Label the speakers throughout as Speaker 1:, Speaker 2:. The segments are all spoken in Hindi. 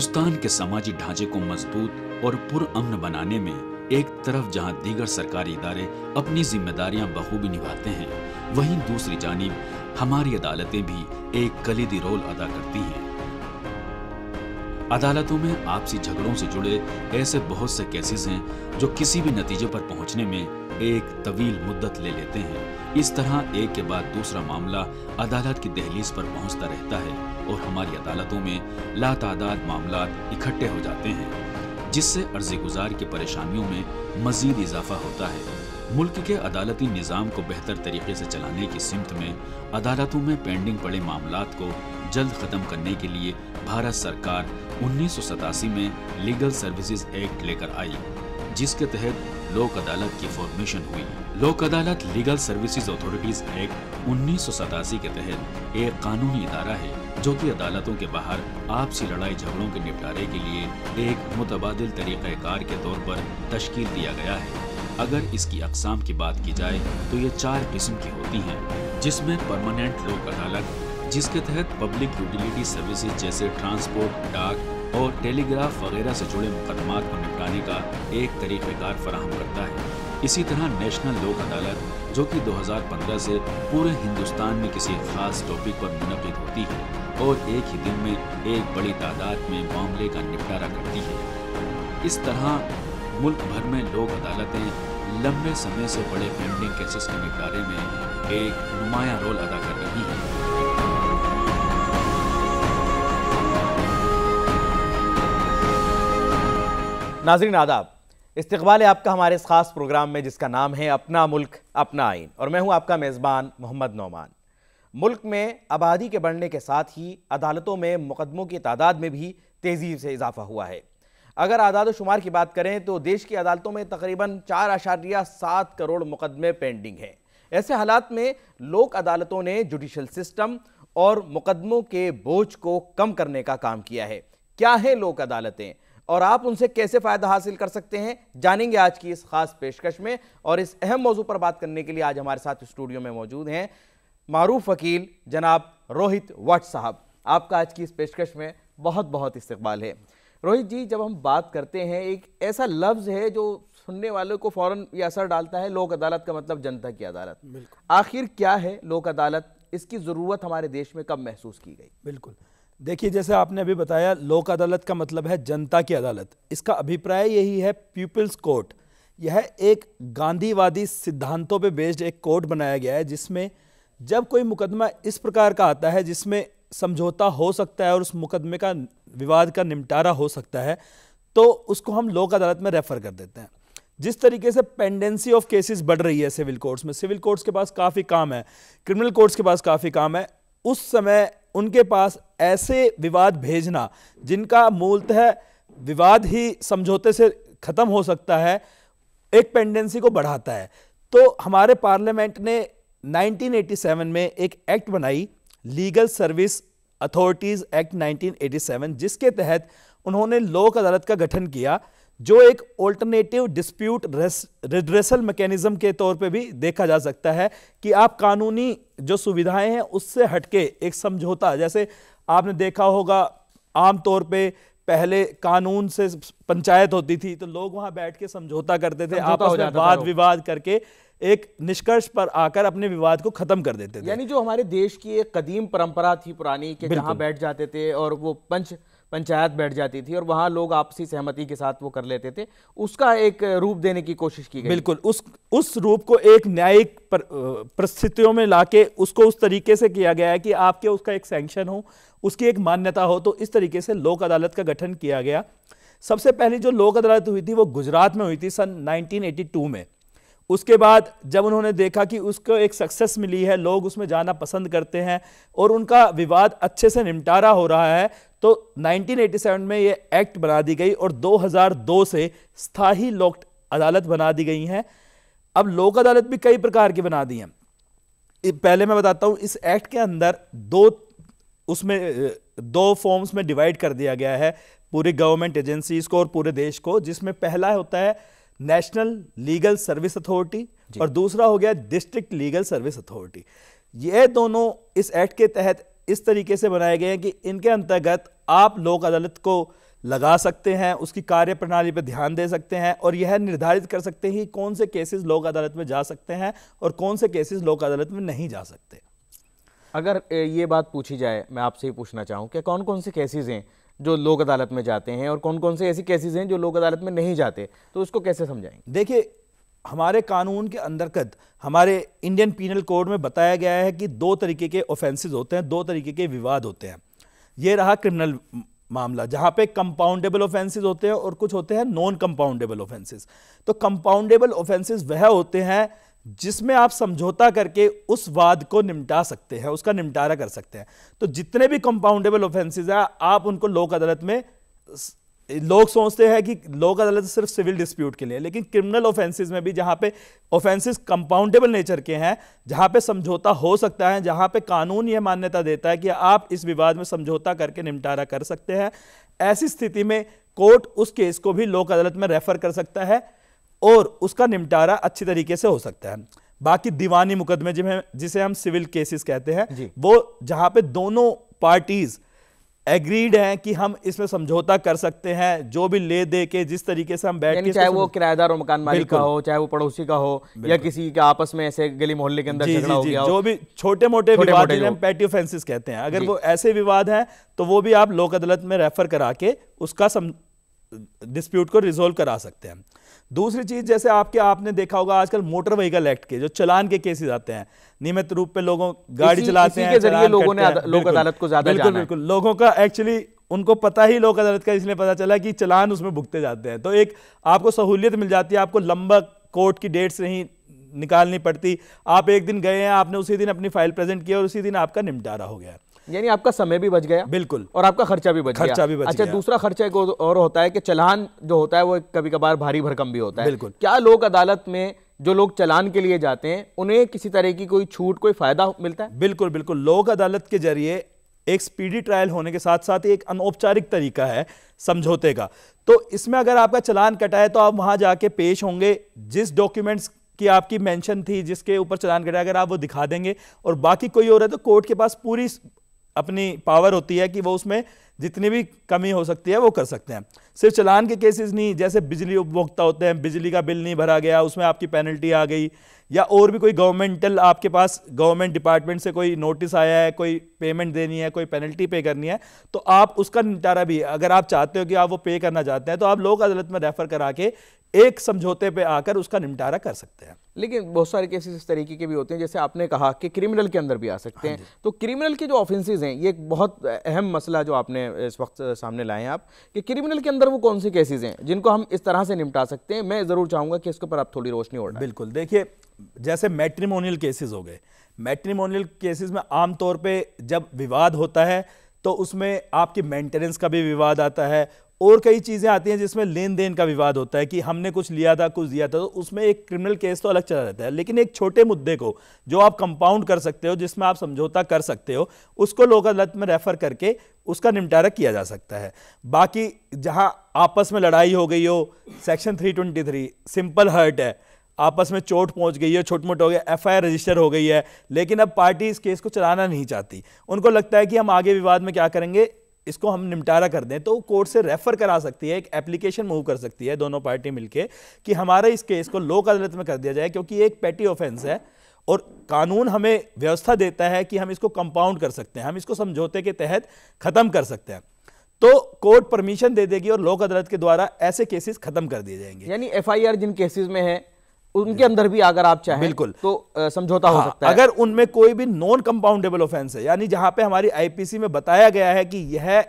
Speaker 1: हिंदुस्तान के सामाजिक ढांचे को मजबूत और अमन बनाने में एक तरफ जहां दीगर सरकारी इदारे अपनी जिम्मेदारियां बखूबी निभाते हैं वहीं दूसरी जानब हमारी अदालतें भी एक कलीदी रोल अदा करती हैं अदालतों में आपसी झगड़ों से जुड़े ऐसे बहुत से केसेस हैं जो किसी भी नतीजे पर पहुंचने में एक तवील मुद्दत ले लेते हैं इस तरह एक के बाद दूसरा मामला अदालत की दहलीज पर पहुंचता रहता है और हमारी अदालतों में लातादाद मामला इकट्ठे हो जाते हैं जिससे अर्जी गुजार की परेशानियों में मजीद इजाफा होता है मुल्क के अदालती निज़ाम को बेहतर तरीके से चलाने की सिमत में अदालतों में पेंडिंग पड़े मामला को जल्द ख़त्म करने के लिए भारत सरकार उन्नीस में लीगल सर्विसेज एक्ट लेकर आई जिसके तहत लोक अदालत की फॉर्मेशन हुई लोक अदालत लीगल सर्विसेज अथॉरिटीज एक्ट उन्नीस के तहत एक कानूनी इदारा है जो कि अदालतों के बाहर आपसी लड़ाई झगड़ों के निपटारे के लिए एक मुतबाद कार के तौर पर तश्कील दिया गया है अगर इसकी अकसाम की बात की जाए तो ये चार किस्म की होती हैं जिसमें परमानेंट लोक अदालत जिसके तहत पब्लिक यूटिलिटी सर्विसेज जैसे ट्रांसपोर्ट डाक और टेलीग्राफ वगैरह से जुड़े मुकदमात को निपटाने का एक तरीक़ेकार फराहम करता है इसी तरह नेशनल लोक अदालत जो कि 2015 से पूरे हिंदुस्तान में किसी खास टॉपिक पर मुनद होती है और एक ही दिन में एक बड़ी तादाद में मामले का निपटारा करती है इस तरह मुल्क भर में लोक अदालतें लंबे समय से बड़े पेंडिंग केसेस के निपटारे में एक नुमाया रोल अदा कर
Speaker 2: नाजरीन आदाब इस्तबाल है आपका हमारे इस खास प्रोग्राम में जिसका नाम है अपना मुल्क अपना आइन और मैं हूं आपका मेज़बान मोहम्मद नौमान मुल्क में आबादी के बढ़ने के साथ ही अदालतों में मुकदमों की तादाद में भी तेज़ी से इजाफा हुआ है अगर आदाद शुमार की बात करें तो देश की अदालतों में तकरीबन चार आशारिया सात करोड़ मुकदमे पेंडिंग हैं ऐसे हालात में लोक अदालतों ने जुडिशल सिस्टम और मुकदमों के बोझ को कम करने का काम किया है क्या है लोक अदालतें और आप उनसे कैसे फ़ायदा हासिल कर सकते हैं जानेंगे आज की इस खास पेशकश में और इस अहम मौजू पर बात करने के लिए आज हमारे साथ स्टूडियो में मौजूद हैं मारूफ वकील जनाब रोहित वट साहब आपका आज की इस पेशकश में बहुत बहुत इस्तकबाल है रोहित जी जब हम बात करते हैं एक ऐसा लफ्ज़ है जो सुनने वालों को फ़ौरन ये असर डालता है लोक अदालत का मतलब जनता की अदालत आखिर क्या है लोक अदालत इसकी ज़रूरत
Speaker 3: हमारे देश में कब महसूस की गई बिल्कुल देखिए जैसे आपने अभी बताया लोक अदालत का मतलब है जनता की अदालत इसका अभिप्राय यही है पीपल्स कोर्ट यह एक गांधीवादी सिद्धांतों पर बेस्ड एक कोर्ट बनाया गया है जिसमें जब कोई मुकदमा इस प्रकार का आता है जिसमें समझौता हो सकता है और उस मुकदमे का विवाद का निपटारा हो सकता है तो उसको हम लोक अदालत में रेफर कर देते हैं जिस तरीके से पेंडेंसी ऑफ केसेस बढ़ रही है सिविल कोर्ट्स में सिविल कोर्ट्स के पास काफ़ी काम है क्रिमिनल कोर्ट्स के पास काफ़ी काम है उस समय उनके पास ऐसे विवाद भेजना जिनका मूलतः विवाद ही समझौते से ख़त्म हो सकता है एक पेंडेंसी को बढ़ाता है तो हमारे पार्लियामेंट ने 1987 में एक एक्ट बनाई लीगल सर्विस अथॉरिटीज़ एक्ट 1987 जिसके तहत उन्होंने लोक अदालत का गठन किया जो एक ऑल्टरनेटिव डिस्प्यूट रिड्रेसल मैकेनिज्म के तौर पे भी देखा जा सकता है कि आप कानूनी जो सुविधाएं हैं उससे हटके एक समझौता जैसे आपने देखा होगा आमतौर पे पहले कानून से पंचायत होती थी तो लोग वहां बैठ के समझौता करते थे आपस में वाद विवाद करके एक निष्कर्ष पर आकर अपने विवाद को खत्म कर देते थे यानी जो हमारे देश की एक
Speaker 2: कदीम परंपरा थी पुरानी कि जहां बैठ जाते थे और वो पंच पंचायत बैठ जाती थी और वहाँ लोग आपसी सहमति के साथ वो कर लेते थे उसका एक रूप देने की कोशिश की गई बिल्कुल उस
Speaker 3: उस रूप को एक न्यायिक परिस्थितियों में लाके उसको उस तरीके से किया गया है कि आपके उसका एक सैंक्शन हो उसकी एक मान्यता हो तो इस तरीके से लोक अदालत का गठन किया गया सबसे पहली जो लोक अदालत हुई थी वो गुजरात में हुई थी सन 1982 में उसके बाद जब उन्होंने देखा कि उसको एक सक्सेस मिली है लोग उसमें जाना पसंद करते हैं और उनका विवाद अच्छे से निपटारा हो रहा है तो 1987 में ये एक्ट बना दी गई और 2002 से स्थाई लोक अदालत बना दी गई हैं अब लोक अदालत भी कई प्रकार की बना दी हैं पहले मैं बताता हूँ इस एक्ट के अंदर दो उसमें दो फॉर्म्स में डिवाइड कर दिया गया है पूरी गवर्नमेंट एजेंसीज को और पूरे देश को जिसमें पहला होता है नेशनल लीगल सर्विस अथॉरिटी और दूसरा हो गया डिस्ट्रिक्ट लीगल सर्विस अथॉरिटी ये दोनों इस एक्ट के तहत इस तरीके से बनाए गए हैं कि इनके अंतर्गत आप लोक अदालत को लगा सकते हैं उसकी कार्य प्रणाली पर ध्यान दे सकते हैं और यह निर्धारित कर सकते हैं कि कौन से केसेस लोक अदालत में जा सकते हैं और कौन से केसेस लोक अदालत में नहीं जा सकते अगर
Speaker 2: ये बात पूछी जाए मैं आपसे ही पूछना चाहूँ कि कौन कौन से केसेज हैं जो लोक अदालत में जाते हैं और कौन
Speaker 3: कौन से ऐसी केसेज हैं जो लोक अदालत में नहीं जाते तो उसको कैसे समझाएंगे देखिए हमारे कानून के अंतर्गत हमारे इंडियन पीनल कोड में बताया गया है कि दो तरीके के ऑफेंसेस होते हैं दो तरीके के विवाद होते हैं ये रहा क्रिमिनल मामला जहाँ पे कंपाउंडेबल ऑफेंसेस होते हैं और कुछ होते हैं नॉन कंपाउंडेबल ऑफेंसेस तो कंपाउंडेबल ऑफेंसेस वह होते हैं जिसमें आप समझौता करके उस वाद को निपटा सकते हैं उसका निपटारा कर सकते हैं तो जितने भी कंपाउंडेबल ऑफेंसेज हैं आप उनको लोक अदालत में लोग सोचते हैं कि लोक अदालत सिर्फ सिविल डिस्प्यूट के लिए लेकिन क्रिमिनल ऑफेंसेस में भी जहाँ पे ऑफेंसेस कंपाउंडेबल नेचर के हैं जहाँ पे समझौता हो सकता है जहाँ पे कानून यह मान्यता देता है कि आप इस विवाद में समझौता करके निपटारा कर सकते हैं ऐसी स्थिति में कोर्ट उस केस को भी लोक अदालत में रेफर कर सकता है और उसका निपटारा अच्छी तरीके से हो सकता है बाकी दीवानी मुकदमे जिसे हम सिविल केसेस कहते हैं वो जहाँ पे दोनों पार्टीज़ एग्रीड हैं कि हम इसमें समझौता कर सकते हैं जो भी ले दे के जिस तरीके से हम बैठ के चाहे वो किराएदार मकान मालिक का हो चाहे वो पड़ोसी का हो
Speaker 2: या किसी के आपस में ऐसे गली मोहल्ले के अंदर झगड़ा हो गया जो भी
Speaker 3: छोटे मोटे विवाद हम पैटी कहते हैं अगर वो ऐसे विवाद हैं तो वो भी आप लोक अदालत में रेफर करा के उसका डिस्प्यूट को रिजोल्व करा सकते हैं दूसरी चीज़ जैसे आपके आपने देखा होगा आजकल मोटर व्हीकल एक्ट के जो चलान के केसेस आते हैं नियमित रूप पे लोगों गाड़ी इसी, चलाते इसी हैं के लोगों ने हैं, लोक अदालत को ज्यादा बिल्कुल बिल्कुल लोगों का एक्चुअली उनको पता ही लोक अदालत का इसलिए पता चला कि चलान उसमें भुगते जाते हैं तो एक आपको सहूलियत मिल जाती है आपको लंबा कोर्ट की डेट्स नहीं निकालनी पड़ती आप एक दिन गए हैं आपने उसी दिन अपनी फाइल प्रेजेंट किया और उसी दिन आपका निपटारा हो गया
Speaker 2: यानी आपका समय भी बच गया बिल्कुल और आपका खर्चा भी बच खर्चा गया। भी बच अच्छा गया। दूसरा
Speaker 3: खर्चा एक और
Speaker 2: होता है कि चलान जो होता है वो कभी कभार भारी भरकम भी होता है बिल्कुल क्या लोग अदालत में जो लोग
Speaker 3: चलान के लिए जाते हैं उन्हें किसी तरह की कोई छूट कोई फायदा मिलता है बिल्कुल बिल्कुल लोक अदालत के जरिए एक स्पीडी ट्रायल होने के साथ साथ एक अनौपचारिक तरीका है समझौते का तो इसमें अगर आपका चलान कटा है तो आप वहां जाके पेश होंगे जिस डॉक्यूमेंट्स कि आपकी मेंशन थी जिसके ऊपर चलान कटा अगर आप वो दिखा देंगे और बाकी कोई और है तो कोर्ट के पास पूरी अपनी पावर होती है कि वो उसमें जितनी भी कमी हो सकती है वो कर सकते हैं सिर्फ चलान के केसेस नहीं जैसे बिजली उपभोक्ता होते हैं बिजली का बिल नहीं भरा गया उसमें आपकी पेनल्टी आ गई या और भी कोई गवर्नमेंटल आपके पास गवर्नमेंट डिपार्टमेंट से कोई नोटिस आया है कोई पेमेंट देनी है कोई पेनल्टी पे करनी है तो आप उसका निपटारा भी अगर आप चाहते हो कि आप वो पे करना चाहते हैं तो आप लोग अदालत में रेफर करा के एक समझौते पे आकर उसका निपटारा कर सकते
Speaker 2: हैं लेकिन बहुत सारे केसेस इस तरीके के भी होते हैं जैसे आपने कहा कि क्रिमिनल के अंदर भी आ सकते हाँ हैं तो क्रिमिनल के जो ऑफेंसेज हैं ये एक बहुत अहम मसला जो आपने इस वक्त सामने लाए हैं आप कि क्रिमिनल के अंदर वो कौन से केसेज हैं जिनको हम इस तरह से निपटा सकते हैं मैं ज़रूर चाहूंगा कि इसके ऊपर आप थोड़ी रोशनी हो बिल्कुल देखिए
Speaker 3: जैसे मैट्रीमोनियल केसेस हो गए मैट्रीमोनियल केसेस में आमतौर पे जब विवाद होता है तो उसमें आपकी मेंटेनेंस का भी विवाद आता है और कई चीज़ें आती हैं जिसमें लेन देन का विवाद होता है कि हमने कुछ लिया था कुछ दिया था तो उसमें एक क्रिमिनल केस तो अलग चला रहता है लेकिन एक छोटे मुद्दे को जो आप कंपाउंड कर सकते हो जिसमें आप समझौता कर सकते हो उसको लोक अदालत में रेफर करके उसका निपटारा किया जा सकता है बाकी जहां आपस में लड़ाई हो गई हो सेक्शन 323 सिंपल हर्ट है आपस में चोट पहुंच गई है छोट मोट हो गया एफ रजिस्टर हो गई है लेकिन अब पार्टी इस केस को चलाना नहीं चाहती उनको लगता है कि हम आगे विवाद में क्या करेंगे इसको हम निपटारा कर दें तो कोर्ट से रेफर करा सकती है एक एप्लीकेशन मूव कर सकती है दोनों पार्टी मिलके कि हमारा इस केस को लोक अदालत में कर दिया जाए क्योंकि एक पेटी ऑफेंस है और कानून हमें व्यवस्था देता है कि हम इसको कंपाउंड कर सकते हैं हम इसको समझौते के तहत ख़त्म कर सकते हैं तो कोर्ट परमिशन दे देगी और लोक अदालत के द्वारा ऐसे केसेस खत्म कर दिए जाएंगे यानी एफआईआर जिन केसेस में है उनके अंदर भी
Speaker 2: अगर आप चाहें बिल्कुल तो समझौता हाँ, हो सकता है अगर
Speaker 3: उनमें कोई भी नॉन कंपाउंडेबल ऑफेंस है यानी जहां पे हमारी आईपीसी में बताया गया है कि यह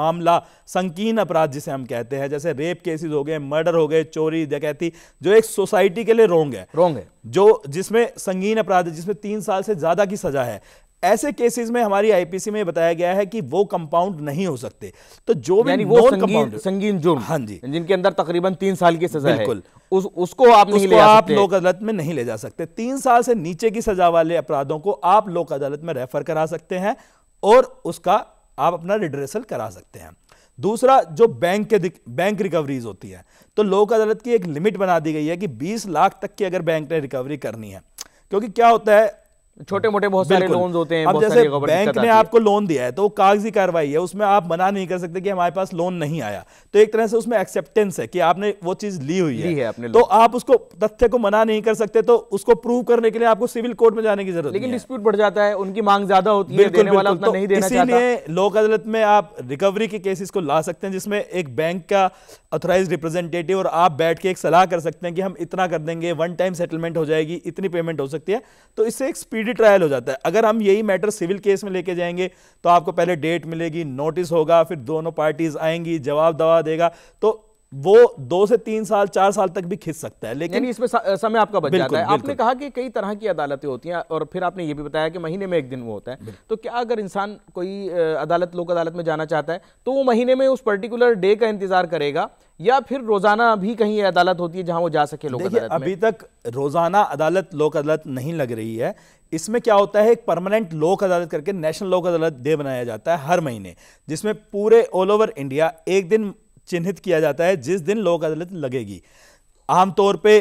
Speaker 3: मामला संकीर्ण अपराध जिसे हम कहते हैं जैसे रेप केसेस हो गए मर्डर हो गए चोरी डकैती जो एक सोसाइटी के लिए रोंग है रोंग है जो जिसमें संगीन अपराध है जिसमें तीन साल से ज्यादा की सजा है ऐसे केसेस में हमारी आईपीसी में बताया गया है कि वो कंपाउंड नहीं हो सकते तो जो भी वो संगीन, संगीन
Speaker 2: जुर्म हाँ जी जिनके अंदर तकरीबन तीन साल की सजा बिल्कुल है। उस उसको आप नहीं उसको ले आप लोक
Speaker 3: अदालत में नहीं ले जा सकते तीन साल से नीचे की सजा वाले अपराधों को आप लोक अदालत में रेफर करा सकते हैं और उसका आप अपना रिड्रेसल करा सकते हैं दूसरा जो बैंक के बैंक रिकवरीज होती है तो लोक अदालत की एक लिमिट बना दी गई है कि 20 लाख तक की अगर बैंक ने रिकवरी करनी है क्योंकि क्या होता है छोटे मोटे बहुत सारे लोन होते हैं अब जैसे बैंक ने आपको लोन दिया है तो वो कागजी कार्रवाई है उसमें आप मना नहीं कर सकते कि हमारे पास लोन नहीं आया तो एक तरह से उसमें एक्सेप्टेंस है कि आपने वो चीज ली हुई है, है तो आप उसको तथ्य को मना नहीं कर सकते तो उसको प्रूव करने के लिए आपको सिविल कोर्ट में जाने की जरूरत लेकिन डिस्प्यूट बढ़ जाता है उनकी मांग ज्यादा होती है तो इसीलिए लोक अदालत में आप रिकवरी के केसेस को ला सकते हैं जिसमें एक बैंक का ऑथोराइज रिप्रेजेंटेटिव और आप बैठ के एक सलाह कर सकते हैं कि हम इतना कर देंगे वन टाइम सेटलमेंट हो जाएगी इतनी पेमेंट हो सकती है तो इससे एक स्पीड स्पीडी ट्रायल हो जाता है अगर हम यही मैटर सिविल केस में लेके जाएंगे तो आपको पहले डेट मिलेगी नोटिस होगा फिर दोनों पार्टीज आएंगी जवाब दवा देगा तो वो दो से तीन साल चार साल तक भी खिंच सकता है लेकिन इसमें समय आपका बच जाता
Speaker 2: है आपने कहा कि कई तरह की अदालतें होती हैं और फिर आपने ये भी बताया कि महीने में एक दिन वो होता है तो क्या अगर इंसान कोई अदालत लोक अदालत में जाना चाहता है तो वो महीने में उस पर्टिकुलर डे का इंतजार
Speaker 3: करेगा या फिर रोजाना भी कहीं अदालत होती है जहां वो जा सके लोक अदालत अभी तक रोजाना अदालत लोक अदालत नहीं लग रही है इसमें क्या होता है एक परमानेंट लोक अदालत करके नेशनल लोक अदालत डे बनाया जाता है हर महीने जिसमें पूरे ऑल ओवर इंडिया एक दिन चिन्हित किया जाता है जिस दिन लोक अदालत लगेगी आमतौर पे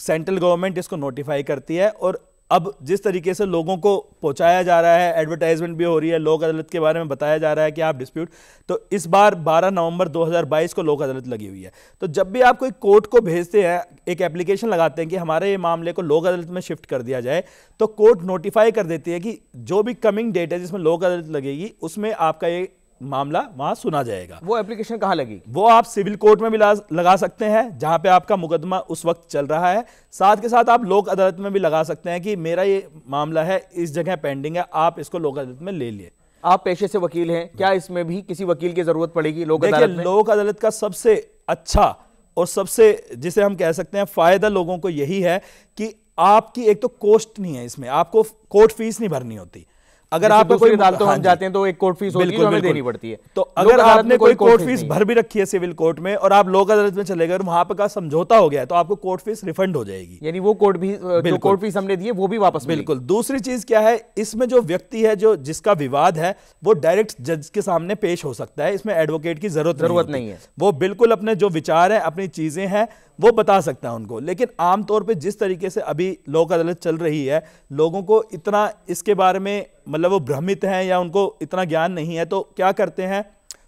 Speaker 3: सेंट्रल गवर्नमेंट इसको नोटिफाई करती है और अब जिस तरीके से लोगों को पहुंचाया जा रहा है एडवर्टाइजमेंट भी हो रही है लोक अदालत के बारे में बताया जा रहा है कि आप डिस्प्यूट तो इस बार 12 नवंबर 2022 को लोक अदालत लगी हुई है तो जब भी आप कोई कोर्ट को भेजते हैं एक एप्लीकेशन लगाते हैं कि हमारे ये मामले को लोक अदालत में शिफ्ट कर दिया जाए तो कोर्ट नोटिफाई कर देती है कि जो भी कमिंग डेट है जिसमें लोक अदालत लगेगी उसमें आपका ये मामला वहां सुना जाएगा वो एप्लीकेशन कहां लगी वो आप सिविल कोर्ट में भी लगा सकते हैं जहां पे आपका मुकदमा उस वक्त चल रहा है साथ के साथ आप लोक अदालत में भी लगा सकते हैं कि मेरा ये मामला है इस जगह पेंडिंग है आप इसको लोक अदालत में ले लिए आप पेशे से वकील हैं क्या हाँ। इसमें भी किसी वकील की जरूरत पड़ेगी लोक अदालत लोक अदालत का सबसे अच्छा और सबसे जिसे हम कह सकते हैं फायदा लोगों को यही है कि आपकी एक तो कोस्ट नहीं है इसमें आपको कोर्ट फीस नहीं भरनी होती अगर आपका कोई मामला तो हाँ हम जाते हैं तो एक कोर्ट फीस होती है हमें देनी पड़ती
Speaker 2: है तो अगर आपने कोई कोर्ट फीस भर
Speaker 3: भी रखी है सिविल कोर्ट में और आप लोक अदालत में चले गए वहां पर समझौता हो गया तो आपको कोर्ट फीस रिफंड हो जाएगी यानी वो कोर्ट भी जो कोर्ट फीस हमने दी है वो भी वापस बिल्कुल दूसरी चीज क्या है इसमें जो व्यक्ति है जो जिसका विवाद है वो डायरेक्ट जज के सामने पेश हो सकता है इसमें एडवोकेट की जरूरत जरूरत नहीं है वो बिल्कुल अपने जो विचार है अपनी चीजें हैं वो बता सकता है उनको लेकिन आमतौर पे जिस तरीके से अभी लोक अदालत चल रही है लोगों को इतना इसके बारे में मतलब वो भ्रमित हैं या उनको इतना ज्ञान नहीं है तो क्या करते हैं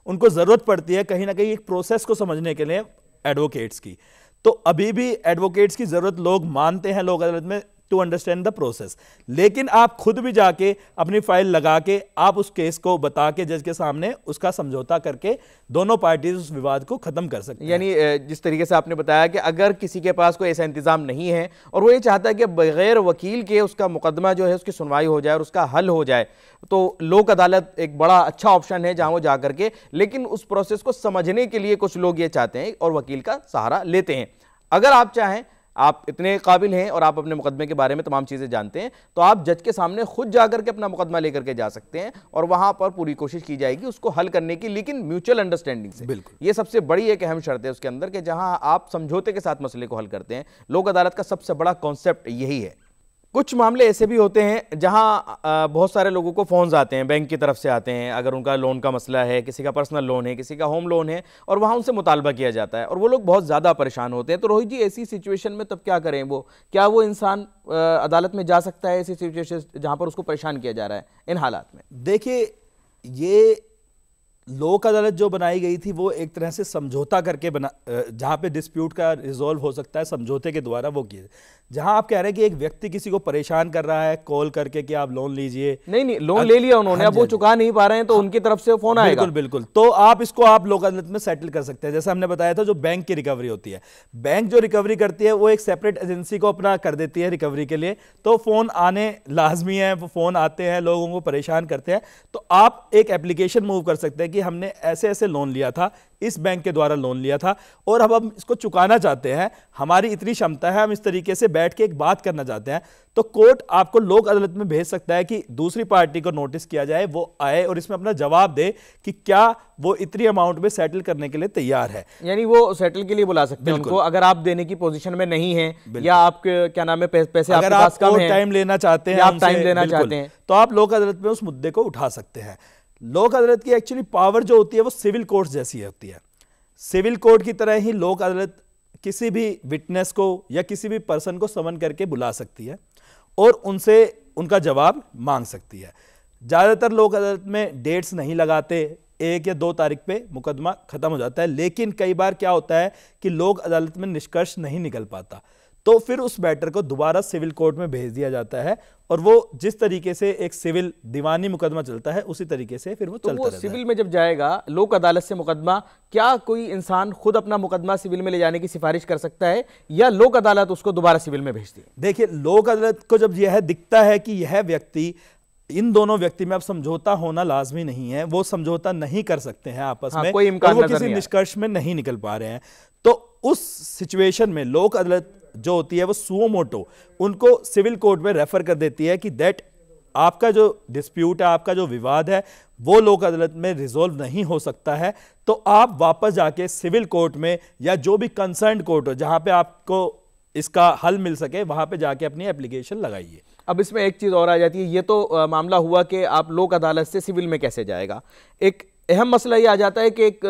Speaker 3: उनको ज़रूरत पड़ती है कहीं ना कहीं एक प्रोसेस को समझने के लिए एडवोकेट्स की तो अभी भी एडवोकेट्स की ज़रूरत लोग मानते हैं लोक अदालत में टू अंडरस्टैंड द प्रोसेस लेकिन आप खुद भी जाके अपनी फाइल लगा के आप उस केस को बता के जज के सामने उसका समझौता करके दोनों पार्टीज उस विवाद को खत्म कर सकते यानी जिस तरीके से आपने बताया कि अगर किसी के पास कोई ऐसा इंतजाम नहीं है और वो ये चाहता
Speaker 2: है कि बगैर वकील के उसका मुकदमा जो है उसकी सुनवाई हो जाए और उसका हल हो जाए तो लोक अदालत एक बड़ा अच्छा ऑप्शन है जहाँ वो जा करके लेकिन उस प्रोसेस को समझने के लिए कुछ लोग ये चाहते हैं और वकील का सहारा लेते हैं अगर आप चाहें आप इतने काबिल हैं और आप अपने मुकदमे के बारे में तमाम चीज़ें जानते हैं तो आप जज के सामने खुद जा करके अपना मुकदमा लेकर के जा सकते हैं और वहाँ पर पूरी कोशिश की जाएगी उसको हल करने की लेकिन म्यूचुअल अंडरस्टैंडिंग से बिल्कुल ये सबसे बड़ी एक अहम शर्त है उसके अंदर कि जहाँ आप समझौते के साथ मसले को हल करते हैं लोक अदालत का सबसे बड़ा कॉन्सेप्ट यही है कुछ मामले ऐसे भी होते हैं जहां बहुत सारे लोगों को फ़ोन्स आते हैं बैंक की तरफ से आते हैं अगर उनका लोन का मसला है किसी का पर्सनल लोन है किसी का होम लोन है और वहां उनसे मुतालबा किया जाता है और वो लोग बहुत ज़्यादा परेशान होते हैं तो रोहित जी ऐसी सिचुएशन में तब क्या करें वो क्या वो इंसान अदालत में जा सकता है ऐसी सिचुएशन जहाँ पर उसको परेशान किया जा रहा है इन हालात में देखिए
Speaker 3: ये लोक अदालत जो बनाई गई थी वो एक तरह से समझौता करके बना जहाँ पे डिस्प्यूट का रिजॉल्व हो सकता है समझौते के द्वारा वो किए जहां आप कह रहे हैं कि एक व्यक्ति किसी को परेशान कर रहा है कॉल करके कि आप लोन लीजिए नहीं नहीं लोन अग... ले लिया उन्होंने हाँ अब वो हाँ चुका नहीं पा रहे हैं तो हाँ। उनकी तरफ से फोन आएगा बिल्कुल बिल्कुल तो आप इसको आप लोक अदालत में सेटल कर सकते हैं जैसे हमने बताया था जो बैंक की रिकवरी होती है बैंक जो रिकवरी करती है वो एक सेपरेट एजेंसी को अपना कर देती है रिकवरी के लिए तो फोन आने लाजमी है फोन आते हैं लोगों को परेशान करते हैं तो आप एक एप्लीकेशन मूव कर सकते हैं कि हमने ऐसे ऐसे लोन लिया था इस बैंक के द्वारा लोन लिया था और अब हम इसको चुकाना चाहते हैं हमारी इतनी क्षमता है हम इस तरीके से बैठ के एक बात करना चाहते हैं तो कोर्ट आपको लोक अदालत में भेज सकता है कि दूसरी पार्टी को नोटिस किया जाए वो आए और इसमें अपना जवाब दे कि क्या वो इतनी अमाउंट में सेटल करने के लिए तैयार है
Speaker 2: यानी वो सेटल के लिए बुला सकते हैं उनको
Speaker 3: अगर आप देने की पोजीशन में नहीं है या आपके क्या नाम है पैसे अगर आप टाइम लेना चाहते हैं आप टाइम लेना चाहते हैं तो आप लोक अदालत में उस मुद्दे को उठा सकते हैं लोक अदालत की एक्चुअली पावर जो होती है वो सिविल कोर्ट जैसी होती है सिविल कोर्ट की तरह ही लोक अदालत किसी भी विटनेस को या किसी भी पर्सन को समन करके बुला सकती है और उनसे उनका जवाब मांग सकती है ज़्यादातर लोक अदालत में डेट्स नहीं लगाते एक या दो तारीख पे मुकदमा ख़त्म हो जाता है लेकिन कई बार क्या होता है कि लोक अदालत में निष्कर्ष नहीं निकल पाता तो फिर उस मैटर को दोबारा सिविल कोर्ट में भेज दिया जाता है और वो जिस तरीके से एक सिविल दीवानी मुकदमा चलता है उसी तरीके से फिर वो तो चलता वो सिविल में जब
Speaker 2: जाएगा लोक अदालत से मुकदमा क्या कोई इंसान खुद अपना मुकदमा सिविल में ले जाने की सिफारिश कर सकता है या लोक अदालत उसको दोबारा सिविल में भेजती है देखिए
Speaker 3: लोक अदालत को जब यह दिखता है कि यह व्यक्ति इन दोनों व्यक्ति में अब समझौता होना लाजमी नहीं है वो समझौता नहीं कर सकते हैं आपस हाँ, में कोई इम्कान वो किसी निष्कर्ष में नहीं निकल पा रहे हैं तो उस सिचुएशन में लोक अदालत जो होती है वो सुओमोटो उनको सिविल कोर्ट में रेफर कर देती है कि दैट आपका जो डिस्प्यूट है आपका जो विवाद है वो लोक अदालत में रिजोल्व नहीं हो सकता है तो आप वापस जाके सिविल कोर्ट में या जो भी कंसर्न कोर्ट हो जहाँ पे आपको इसका हल मिल सके वहाँ पे जाके अपनी एप्लीकेशन लगाइए
Speaker 2: अब इसमें एक चीज़ और आ जाती है ये तो आ, मामला हुआ कि आप लोक अदालत से सिविल में कैसे जाएगा एक अहम मसला ये आ जाता है कि एक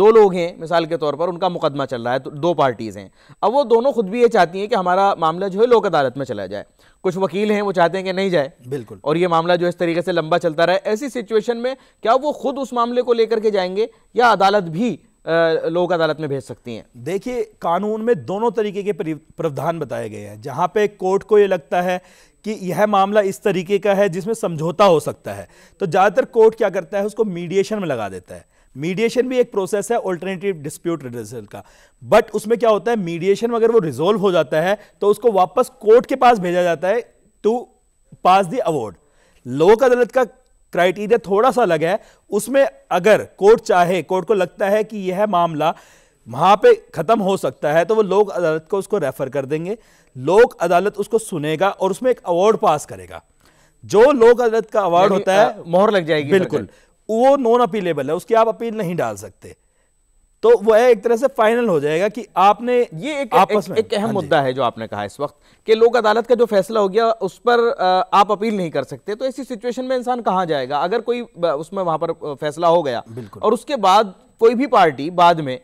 Speaker 2: दो लोग हैं मिसाल के तौर पर उनका मुकदमा चल रहा है तो दो पार्टीज़ हैं अब वो दोनों खुद भी ये चाहती हैं कि हमारा मामला जो है लोक अदालत में चला जाए कुछ वकील हैं वो चाहते हैं कि नहीं जाए बिल्कुल और ये मामला जो इस तरीके से लंबा चलता रहा है ऐसी सिचुएशन में क्या वो खुद उस मामले को लेकर के जाएंगे या अदालत भी लोक अदालत में
Speaker 3: भेज सकती हैं देखिए कानून में दोनों तरीके के प्रावधान बताए गए हैं जहाँ पे कोर्ट को ये लगता है कि यह मामला इस तरीके का है जिसमें समझौता हो सकता है तो ज़्यादातर कोर्ट क्या करता है उसको मीडिएशन में लगा देता है मीडिएशन भी एक प्रोसेस है ऑल्टरनेटिव डिस्प्यूट रिजल्ट का बट उसमें क्या होता है मीडिएशन अगर वो रिजोल्व हो जाता है तो उसको वापस कोर्ट के पास भेजा जाता है टू पास दी अवार्ड लोक अदालत का क्राइटेरिया थोड़ा सा अलग है उसमें अगर कोर्ट चाहे कोर्ट को लगता है कि यह मामला वहाँ पे ख़त्म हो सकता है तो वो लोक अदालत को उसको रेफ़र कर देंगे लोक अदालत उसको सुनेगा और उसमें एक अवार्ड पास करेगा जो लोक अदालत का अवार्ड होता है मोहर लग जाएगी बिल्कुल वो नॉन अपीलेबल है उसकी आप अपील नहीं डाल सकते तो है एक तरह से फाइनल हो जाएगा कि आपने ये एक आपस में एक अहम हाँ मुद्दा है जो आपने कहा इस वक्त कि लोक अदालत
Speaker 2: का जो फैसला हो गया उस पर आप अपील नहीं कर सकते तो ऐसी सिचुएशन में इंसान कहाँ जाएगा अगर कोई उसमें वहां पर फैसला हो गया और उसके बाद कोई भी पार्टी बाद में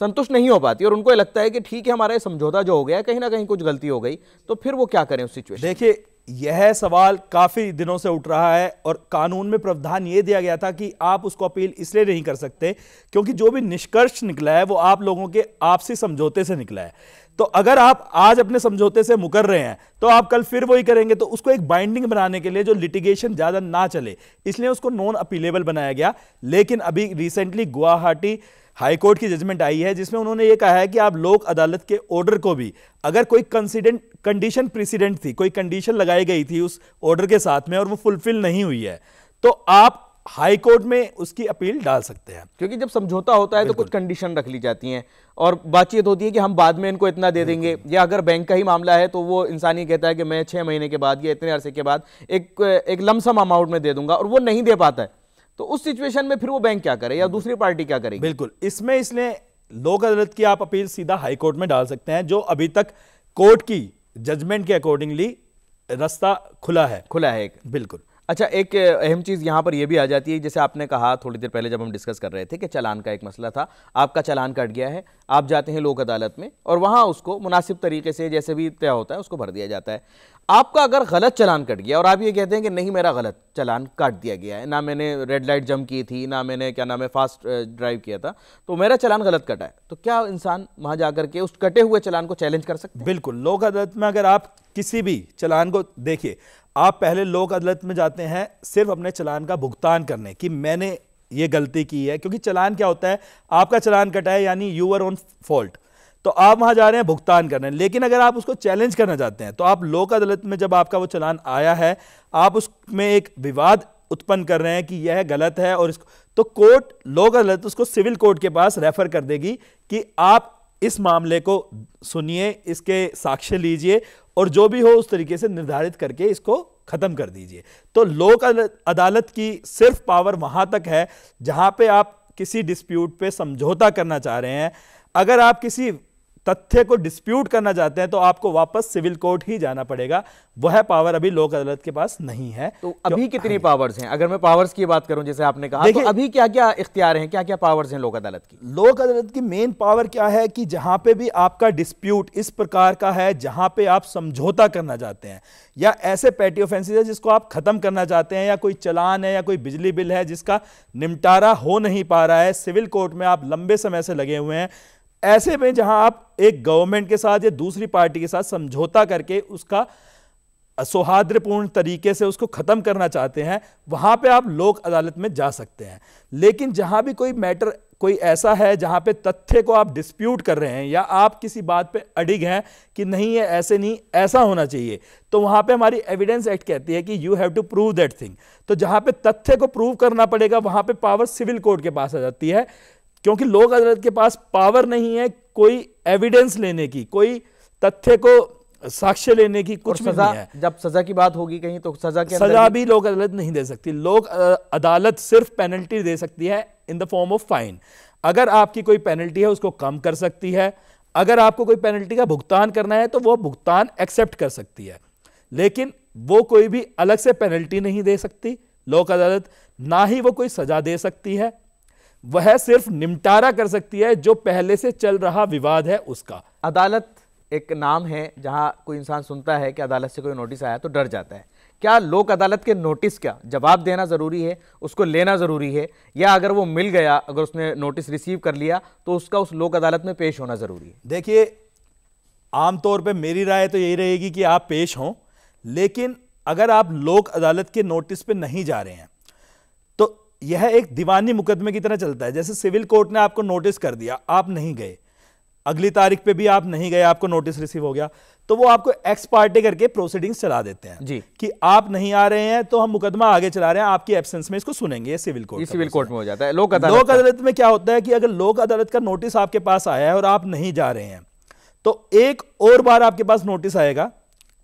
Speaker 2: संतुष्ट नहीं हो पाती और उनको ये लगता है कि ठीक है हमारा समझौता जो हो गया कहीं ना कहीं कुछ गलती हो गई तो फिर वो क्या
Speaker 3: करें उस सिचुएशन देखिए यह सवाल काफ़ी दिनों से उठ रहा है और कानून में प्रावधान यह दिया गया था कि आप उसको अपील इसलिए नहीं कर सकते क्योंकि जो भी निष्कर्ष निकला है वो आप लोगों के आपसी समझौते से निकला है तो अगर आप आज अपने समझौते से मुकर रहे हैं तो आप कल फिर वही करेंगे तो उसको एक बाइंडिंग बनाने के लिए जो लिटिगेशन ज़्यादा ना चले इसलिए उसको नॉन अपीलेबल बनाया गया लेकिन अभी रिसेंटली गुवाहाटी हाई कोर्ट की जजमेंट आई है जिसमें उन्होंने ये कहा है कि आप लोक अदालत के ऑर्डर को भी अगर कोई कंसिडेंट कंडीशन प्रेसिडेंट थी कोई कंडीशन लगाई गई थी उस ऑर्डर के साथ में और वो फुलफिल नहीं हुई है तो आप हाई कोर्ट में उसकी अपील डाल सकते हैं क्योंकि जब समझौता होता है तो कुछ कंडीशन रख ली जाती हैं
Speaker 2: और बातचीत होती है कि हम बाद में इनको इतना दे देंगे या अगर बैंक का ही मामला है तो वो इंसान ये कहता है कि मैं छः महीने के बाद या इतने अरसे के बाद एक एक लमसम अमाउंट में दे दूंगा और वो नहीं दे पाता है
Speaker 3: तो उस सिचुएशन में फिर वो बैंक क्या करे या दूसरी पार्टी क्या करेगी बिल्कुल इसमें इसलिए लोक अदालत की आप अपील सीधा हाईकोर्ट में डाल सकते हैं जो अभी तक कोर्ट की जजमेंट के अकॉर्डिंगली रास्ता खुला है खुला है एक बिल्कुल अच्छा एक अहम चीज़ यहाँ पर यह भी आ
Speaker 2: जाती है जैसे आपने कहा थोड़ी देर पहले जब हम डिस्कस कर रहे थे कि चलान का एक मसला था आपका चलान कट गया है आप जाते हैं लोक अदालत में और वहाँ उसको मुनासिब तरीके से जैसे भी तय होता है उसको भर दिया जाता है आपका अगर गलत चलान कट गया और आप ये कहते हैं कि नहीं मेरा गलत चलान काट दिया गया है ना मैंने रेड लाइट जम की थी ना मैंने क्या नाम है फास्ट ड्राइव किया था तो मेरा चलान गलत कटा है तो क्या
Speaker 3: इंसान वहाँ जा के उस कटे हुए चलान को चैलेंज कर सकते बिल्कुल लोक अदालत में अगर आप किसी भी चलान को देखिए आप पहले लोक अदालत में जाते हैं सिर्फ अपने चलान का भुगतान करने कि मैंने ये गलती की है क्योंकि चलान क्या होता है आपका चलान कटा है यानी यू आर फॉल्ट तो आप वहां जा रहे हैं भुगतान करने लेकिन अगर आप उसको चैलेंज करना चाहते हैं तो आप लोक अदालत में जब आपका वो चलान आया है आप उसमें एक विवाद उत्पन्न कर रहे हैं कि यह गलत है और इसको तो कोर्ट लोक अदालत उसको सिविल कोर्ट के पास रेफर कर देगी कि आप इस मामले को सुनिए इसके साक्ष्य लीजिए और जो भी हो उस तरीके से निर्धारित करके इसको खत्म कर दीजिए तो लोक अदालत की सिर्फ पावर वहां तक है जहां पे आप किसी डिस्प्यूट पे समझौता करना चाह रहे हैं अगर आप किसी तथ्य को डिस्प्यूट करना चाहते हैं तो आपको वापस सिविल कोर्ट ही जाना पड़ेगा वह पावर अभी लोक अदालत के पास नहीं है तो अभी कितनी पावर्स हाँ हैं अगर मैं पावर्स की बात
Speaker 2: करूं जैसे आपने कहा तो अभी क्या क्या इख्तियार हैं क्या क्या पावर्स हैं लोक अदालत की
Speaker 3: लोक अदालत की मेन पावर क्या है कि जहां पे भी आपका डिस्प्यूट इस प्रकार का है जहां पे आप समझौता करना चाहते हैं या ऐसे पेटी ऑफेंसेज है जिसको आप खत्म करना चाहते हैं या कोई चलान है या कोई बिजली बिल है जिसका निपटारा हो नहीं पा रहा है सिविल कोर्ट में आप लंबे समय से लगे हुए हैं ऐसे में जहां आप एक गवर्नमेंट के साथ या दूसरी पार्टी के साथ समझौता करके उसका सौहार्द्रपूर्ण तरीके से उसको ख़त्म करना चाहते हैं वहां पे आप लोक अदालत में जा सकते हैं लेकिन जहां भी कोई मैटर कोई ऐसा है जहां पे तथ्य को आप डिस्प्यूट कर रहे हैं या आप किसी बात पे अड़िग हैं कि नहीं ये ऐसे नहीं ऐसा होना चाहिए तो वहां पे हमारी एविडेंस एक्ट कहती है कि you have to prove that thing तो जहां पे तथ्य को प्रूव करना पड़ेगा वहां पे पावर सिविल कोर्ट के पास आ जाती है क्योंकि लोक अदालत के पास पावर नहीं है कोई एविडेंस लेने की कोई तथ्य को साक्ष्य लेने की कुछ सजा नहीं है जब सजा की बात होगी कहीं तो सजा के सजा भी लोक अदालत नहीं दे सकती लोक अदालत सिर्फ पेनल्टी दे सकती है in the form of fine अगर आपकी कोई पेनल्टी है उसको कम कर सकती है अगर आपको कोई पेनल्टी का भुगतान करना है तो वो भुगतान एक्सेप्ट कर सकती है लेकिन वो कोई भी अलग से पेनल्टी नहीं दे सकती लोक अदालत ना ही वो कोई सजा दे सकती है वह सिर्फ निमटारा कर सकती है जो पहले से चल रहा विवाद है उसका अदालत एक नाम है जहां कोई इंसान सुनता है कि अदालत
Speaker 2: से कोई नोटिस आया तो डर जाता है क्या लोक अदालत के नोटिस का जवाब देना ज़रूरी है उसको लेना ज़रूरी है या अगर वो मिल गया अगर उसने नोटिस रिसीव कर लिया तो उसका उस लोक अदालत में
Speaker 3: पेश होना ज़रूरी है देखिए आमतौर पर मेरी राय तो यही रहेगी कि आप पेश हों लेकिन अगर आप लोक अदालत के नोटिस पे नहीं जा रहे हैं यह एक दीवानी मुकदमे की तरह चलता है जैसे सिविल कोर्ट ने आपको नोटिस कर दिया आप नहीं गए अगली तारीख पे भी आप नहीं गए आपको नोटिस रिसीव हो गया तो वो आपको एक्स पार्टी करके प्रोसीडिंग्स चला देते हैं जी कि आप नहीं आ रहे हैं तो हम मुकदमा आगे चला रहे हैं आपकी एब्सेंस में इसको सुनेंगे ये सिविल कोर्ट सिविल कोर्ट में हो जाता है लोक अदालत लोक अदालत में क्या होता है कि अगर लोक अदालत का नोटिस आपके पास आया है और आप नहीं जा रहे हैं तो एक और बार आपके पास नोटिस आएगा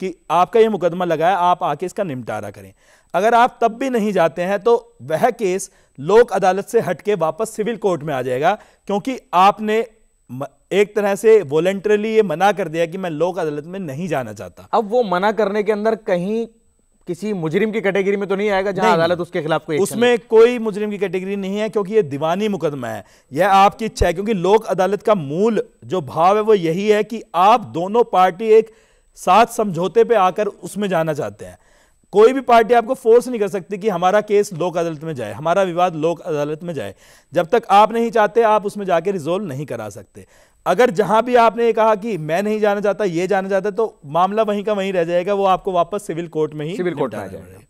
Speaker 3: कि आपका ये मुकदमा लगाया आप आके इसका निपटारा करें अगर आप तब भी नहीं जाते हैं तो वह केस लोक अदालत से हटके वापस सिविल कोर्ट में आ जाएगा क्योंकि आपने एक तरह से वॉलेंटरली ये मना कर दिया कि मैं लोक अदालत में नहीं जाना चाहता अब वो मना करने के अंदर कहीं किसी मुजरिम की कैटेगरी में तो नहीं आएगा जहां अदालत उसके खिलाफ कोई उसमें कोई मुजरिम की कैटेगरी नहीं है क्योंकि ये दीवानी मुकदमा है यह आपकी इच्छा है क्योंकि लोक अदालत का मूल जो भाव है वो यही है कि आप दोनों पार्टी एक साथ समझौते पे आकर उसमें जाना चाहते हैं कोई भी पार्टी आपको फोर्स नहीं कर सकती कि हमारा केस लोक अदालत में जाए हमारा विवाद लोक अदालत में जाए जब तक आप नहीं चाहते आप उसमें जाके रिजोल्व नहीं करा सकते अगर जहां भी आपने ये कहा कि मैं नहीं जाना चाहता ये जाना चाहता तो मामला वहीं का वहीं रह जाएगा वो आपको वापस सिविल कोर्ट में ही सिविल कोर्ट में आ जाएगा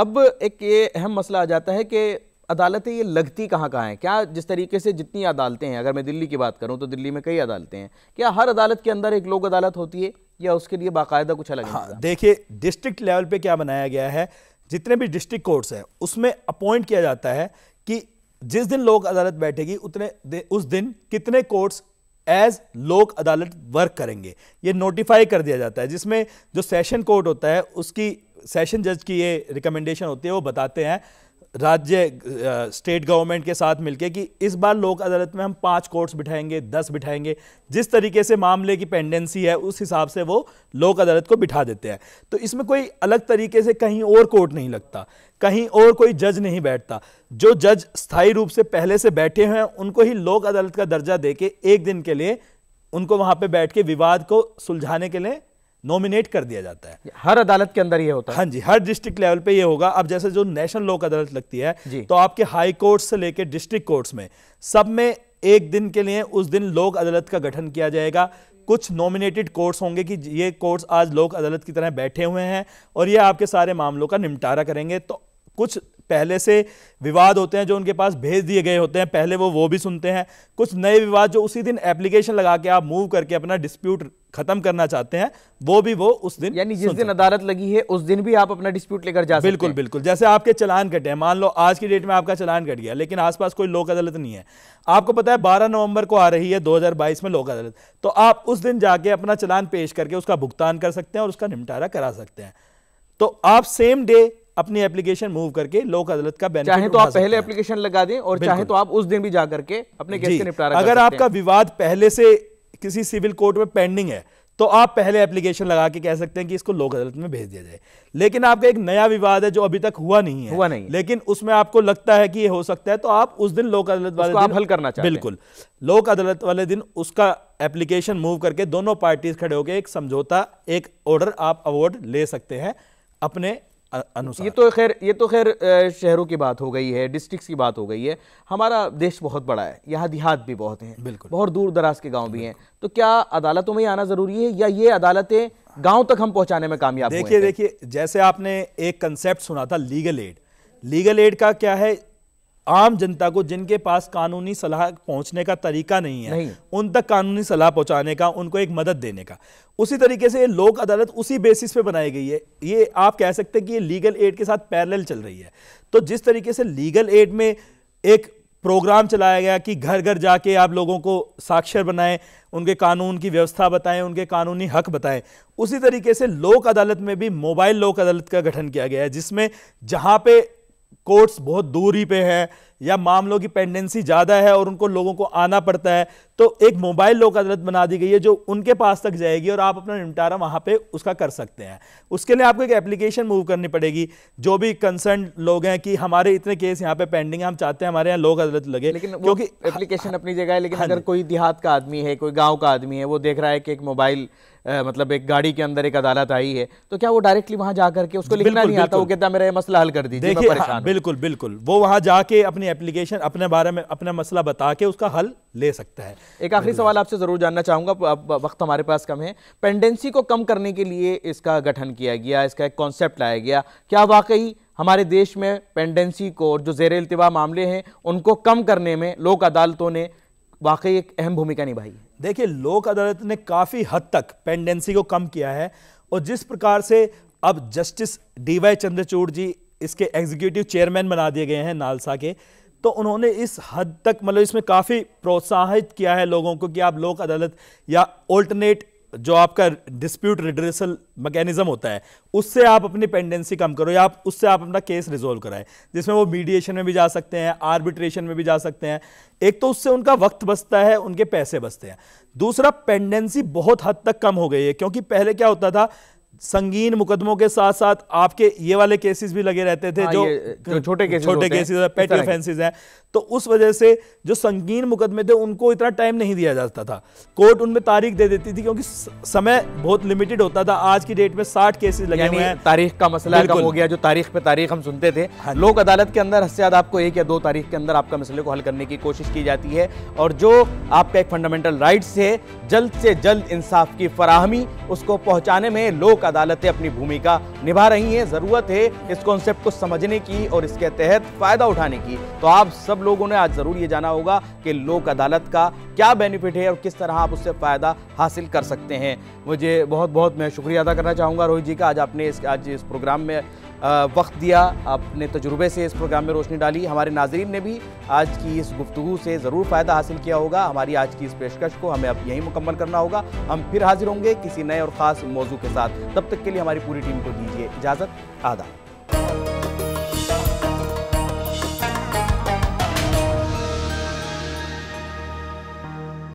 Speaker 3: अब एक ये अहम मसला आ जाता है कि
Speaker 2: अदालतें ये लगती कहाँ कहाँ हैं क्या जिस तरीके से जितनी अदालतें हैं अगर मैं दिल्ली की बात करूँ तो दिल्ली में कई अदालतें हैं क्या हर अदालत के अंदर एक लोक अदालत होती है या उसके लिए बाकायदा कुछ अलग हाँ
Speaker 3: देखिए डिस्ट्रिक्ट लेवल पे क्या बनाया गया है जितने भी डिस्ट्रिक्ट कोर्ट्स हैं उसमें अपॉइंट किया जाता है कि जिस दिन लोक अदालत बैठेगी उतने उस दिन कितने कोर्ट्स एज लोक अदालत वर्क करेंगे ये नोटिफाई कर दिया जाता है जिसमें जो सेशन कोर्ट होता है उसकी सेशन जज की ये रिकमेंडेशन होती है वो बताते हैं राज्य स्टेट गवर्नमेंट के साथ मिलकर कि इस बार लोक अदालत में हम पाँच कोर्ट्स बिठाएंगे दस बिठाएंगे जिस तरीके से मामले की पेंडेंसी है उस हिसाब से वो लोक अदालत को बिठा देते हैं तो इसमें कोई अलग तरीके से कहीं और कोर्ट नहीं लगता कहीं और कोई जज नहीं बैठता जो जज स्थायी रूप से पहले से बैठे हुए हैं उनको ही लोक अदालत का दर्जा दे के एक दिन के लिए उनको वहाँ पर बैठ के विवाद को सुलझाने के लिए नॉमिनेट कर दिया जाता है हर अदालत के अंदर ये होता है हाँ जी हर डिस्ट्रिक्ट लेवल पे ये होगा अब जैसे जो नेशनल लोक अदालत लगती है तो आपके हाई कोर्ट से लेकर डिस्ट्रिक्ट कोर्ट्स में सब में एक दिन के लिए उस दिन लोक अदालत का गठन किया जाएगा कुछ नॉमिनेटेड कोर्ट्स होंगे कि ये कोर्ट्स आज लोक अदालत की तरह बैठे हुए हैं और ये आपके सारे मामलों का निपटारा करेंगे तो कुछ पहले से विवाद होते हैं जो उनके पास भेज दिए गए होते हैं पहले वो वो भी सुनते हैं कुछ नए विवाद जो उसी दिन एप्लीकेशन लगा के आप मूव करके अपना डिस्प्यूट खत्म करना चाहते हैं वो भी वो उस दिन यानी जिस दिन अदालत लगी है उस दिन भी आप अपना डिस्प्यूट लेकर जा बिल्कुल सकते हैं। बिल्कुल जैसे आपके चलान कटे हैं मान लो आज की डेट में आपका चलान कट गया लेकिन आसपास कोई लोक अदालत नहीं है आपको पता है बारह नवंबर को आ रही है दो में लोक अदालत तो आप उस दिन जाके अपना चलान पेश करके उसका भुगतान कर सकते हैं और उसका निपटारा करा सकते हैं तो आप सेम डे अपनी एप्लीकेशन मूव करके लोक अदालत का बेनिफिट चाहे तो आप पहले
Speaker 2: एप्लीकेशन लगा दें और चाहे तो आप उस दिन भी जाकर के अपने केस का निपटारा अगर आपका
Speaker 3: विवाद पहले से किसी सिविल कोर्ट में पेंडिंग है तो आप पहले एप्लीकेशन लगा के कह सकते हैं कि इसको लोक अदालत में भेज दिया जाए लेकिन आपका एक नया विवाद है जो अभी तक हुआ नहीं है हुआ नहीं है। लेकिन उसमें आपको लगता है कि ये हो सकता है तो आप उस दिन लोक अदालत वाले दिन हल करना चाहते बिल्कुल लोक अदालत वाले दिन उसका एप्लीकेशन मूव करके दोनों पार्टीज खड़े होकर एक समझौता एक ऑर्डर आप अवॉर्ड ले सकते हैं अपने अनुसार ये तो खैर ये तो खैर शहरों की बात हो गई है
Speaker 2: डिस्ट्रिक्स की बात हो गई है हमारा देश बहुत बड़ा है यहाँ देहात भी बहुत हैं बिल्कुल बहुत दूर दराज के गांव भी हैं तो क्या अदालतों में आना ज़रूरी है या ये अदालतें गांव तक हम पहुंचाने में कामयाब देखिए
Speaker 3: देखिए जैसे आपने एक कंसेप्ट सुना था लीगल एड लीगल एड का क्या है आम जनता को जिनके पास कानूनी सलाह पहुंचने का तरीका नहीं है नहीं। उन तक कानूनी सलाह पहुंचाने का उनको एक मदद देने का उसी तरीके से लोक अदालत उसी बेसिस पे बनाई गई है ये आप कह सकते हैं कि ये लीगल एड के साथ पैरेलल चल रही है तो जिस तरीके से लीगल एड में एक प्रोग्राम चलाया गया कि घर घर जाके आप लोगों को साक्षर बनाएं उनके कानून की व्यवस्था बताएं उनके कानूनी हक बताएं उसी तरीके से लोक अदालत में भी मोबाइल लोक अदालत का गठन किया गया है जिसमें जहां पे कोर्ट्स बहुत दूरी पे है या मामलों की पेंडेंसी ज़्यादा है और उनको लोगों को आना पड़ता है तो एक मोबाइल लोक अदालत बना दी गई है जो उनके पास तक जाएगी और आप अपना निपटारा वहाँ पे उसका कर सकते हैं उसके लिए आपको एक एप्लीकेशन मूव करनी पड़ेगी जो भी कंसर्न लोग हैं कि हमारे इतने केस यहाँ पे पेंडिंग है हम चाहते हैं हमारे यहाँ लोक अदालत लगे लेकिन क्योंकि एप्लीकेशन हाँ, अपनी जगह है लेकिन हाँ अगर कोई देहात का आदमी है
Speaker 2: कोई गाँव का आदमी है वो देख रहा है कि एक मोबाइल मतलब एक गाड़ी के अंदर एक अदालत आई है तो क्या वो डायरेक्टली वहां जाकर के उसको लिखना नहीं आता वो
Speaker 3: कहता मेरा ये मसला हल कर दीजिए देखिए हाँ, बिल्कुल बिल्कुल वो वहां जाके अपनी एप्लीकेशन अपने बारे में अपना मसला बता के उसका हल ले सकता है एक आखिरी सवाल आपसे
Speaker 2: ज़रूर जानना चाहूंगा वक्त हमारे पास कम है पेंडेंसी को कम करने के लिए इसका गठन किया गया इसका एक कॉन्सेप्ट लाया गया क्या वाकई हमारे देश में पेंडेंसी को जो जेर अल्तवा मामले हैं उनको कम करने में लोक अदालतों ने वाकई एक अहम भूमिका निभाई
Speaker 3: देखिए लोक अदालत ने काफ़ी हद तक पेंडेंसी को कम किया है और जिस प्रकार से अब justice D Y Chandrachud ji इसके एग्जीक्यूटिव चेयरमैन बना दिए गए हैं नालसा के तो उन्होंने इस हद तक मतलब इसमें काफ़ी प्रोत्साहित किया है लोगों को कि आप लोक अदालत या ऑल्टरनेट जो आपका डिस्प्यूट रिड्रेसल मैकेनिज्म होता है उससे आप अपनी पेंडेंसी कम करो या आप उससे आप अपना केस रिजोल्व कराएं जिसमें वो मीडिएशन में भी जा सकते हैं आर्बिट्रेशन में भी जा सकते हैं एक तो उससे उनका वक्त बचता है उनके पैसे बचते हैं दूसरा पेंडेंसी बहुत हद तक कम हो गई है क्योंकि पहले क्या होता था संगीन मुकदमों के साथ साथ आपके ये वाले केसेस भी लगे रहते थे हाँ, जो छोटे केसेस छोटे केसेस पेटी हैं तो उस वजह से जो संगीन मुकदमे थे उनको इतना टाइम नहीं दिया जाता था कोर्ट उनमें तारीख दे देती थी क्योंकि समय बहुत लिमिटेड होता था आज की डेट में साठ केसेस लगे हुए हैं तारीख का मसला कम हो गया जो तारीख पे तारीख हम सुनते थे हाँ लोक अदालत के अंदर हस्याद आपको एक या
Speaker 2: दो तारीख के अंदर आपका मसले को हल करने की कोशिश की जाती है और जो आपका एक फंडामेंटल राइट है जल्द से जल्द इंसाफ की फराहमी उसको पहुंचाने में लोक अदालतें अपनी भूमिका निभा रही है ज़रूरत है इस कॉन्सेप्ट को समझने की और इसके तहत फ़ायदा उठाने की तो आप सब सब लोगों ने आज जरूर ये जाना होगा कि लोक अदालत का क्या बेनिफिट है और किस तरह आप उससे फ़ायदा हासिल कर सकते हैं मुझे बहुत बहुत मैं शुक्रिया अदा करना चाहूँगा रोहित जी का आज आपने इस आज इस प्रोग्राम में वक्त दिया आपने तजुर्बे से इस प्रोग्राम में रोशनी डाली हमारे नाजरन ने भी आज की इस गुफ्तु से ज़रूर फ़ायदा हासिल किया होगा हमारी आज की इस पेशकश को हमें अब यहीं मुकम्मल करना होगा हम फिर हाजिर होंगे किसी नए और ख़ास मौजू के साथ तब तक के लिए हमारी पूरी टीम को दीजिए इजाज़त आदा